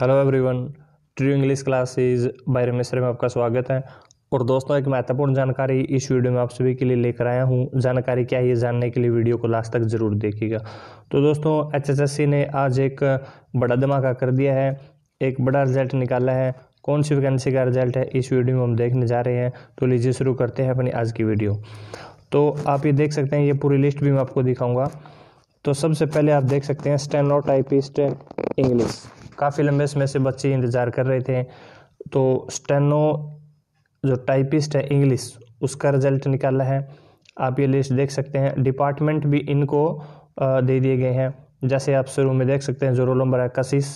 hello everyone tree English classes by Ramesh में आपका स्वागत है और दोस्तों एक महत्वपूर्ण जानकारी इस वीडियो में आप सभी के लिए लेकर आया हूँ जानकारी क्या है ये जानने के लिए वीडियो को लास्ट तक ज़रूर देखिएगा तो दोस्तों एचएसएससी ने आज एक बड़ा धमाका कर दिया है एक बड़ा रिजल्ट निकाला है कौन सी वैकेंसी का रिजल्ट है इस वीडियो में हम देखने जा रहे हैं तो लीजिए शुरू करते हैं अपनी आज की वीडियो तो आप ये देख सकते हैं ये पूरी लिस्ट भी मैं आपको दिखाऊँगा तो सबसे पहले आप देख सकते हैं स्टैंड टाइपिस्ट इंग्लिश काफ़ी लंबे समय से बच्चे इंतज़ार कर रहे थे तो स्टेनो जो टाइपिस्ट है इंग्लिश उसका रिजल्ट निकाला है आप ये लिस्ट देख सकते हैं डिपार्टमेंट भी इनको दे दिए गए हैं जैसे आप शुरू में देख सकते हैं जो रोल नंबर है कशिश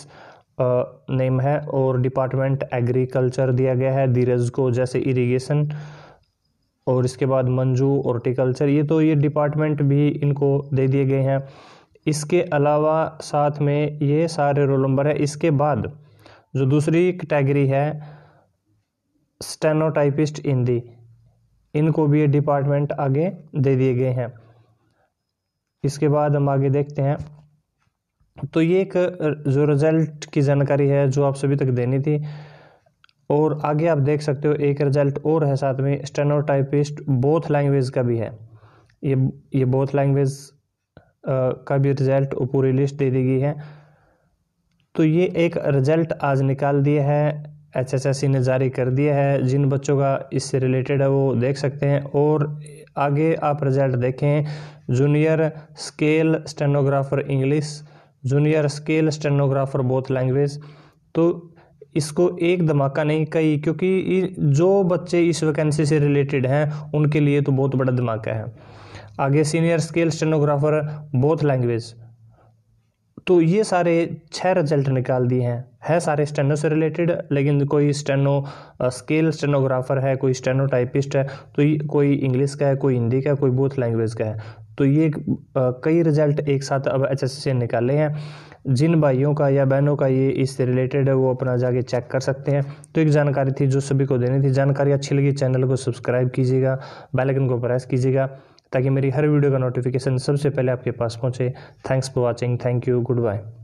नेम है और डिपार्टमेंट एग्रीकल्चर दिया गया है धीरज को जैसे इरीगेशन और इसके बाद मंजू हॉर्टिकल्चर ये तो ये डिपार्टमेंट भी इनको दे दिए गए हैं इसके अलावा साथ में ये सारे रोल नंबर है इसके बाद जो दूसरी कैटेगरी है स्टेनोटाइपिस्ट हिंदी इनको भी ये डिपार्टमेंट आगे दे दिए गए हैं इसके बाद हम आगे देखते हैं तो ये एक जो रिज़ल्ट की जानकारी है जो आप सभी तक देनी थी और आगे आप देख सकते हो एक रिज़ल्ट और है साथ में स्टेनोटाइपिस्ट बोथ लैंग्वेज का भी है ये ये बोथ लैंग्वेज का भी रिज़ल्ट पूरी लिस्ट दे दी गई है तो ये एक रिज़ल्ट आज निकाल दिया है एचएसएससी ने जारी कर दिया है जिन बच्चों का इससे रिलेटेड है वो देख सकते हैं और आगे आप रिज़ल्ट देखें junior scale stenographer English junior scale stenographer both language तो इसको एक धमाका नहीं कही क्योंकि जो बच्चे इस वैकेंसी से रिलेटेड हैं उनके लिए तो बहुत बड़ा धमाका है आगे senior scale stenographer both language तो ये सारे छः रिजल्ट निकाल दिए हैं है सारे स्टेनो से रिलेटेड लेकिन कोई स्टेनो स्केल स्टेनोग्राफर है कोई स्टेनो टाइपिस्ट है तो कोई इंग्लिश का है कोई हिंदी का है कोई बोथ लैंग्वेज का है तो ये कई रिजल्ट एक साथ अब एच एस से निकाले हैं जिन भाइयों का या बहनों का ये इससे रिलेटेड है वो अपना जाके चेक कर सकते हैं तो एक जानकारी थी जो सभी को देनी थी जानकारी अच्छी लगी चैनल को सब्सक्राइब कीजिएगा बेलकन को प्रेस कीजिएगा ताकि मेरी हर वीडियो का नोटिफिकेशन सबसे पहले आपके पास पहुँचे thanks for watching thank you good bye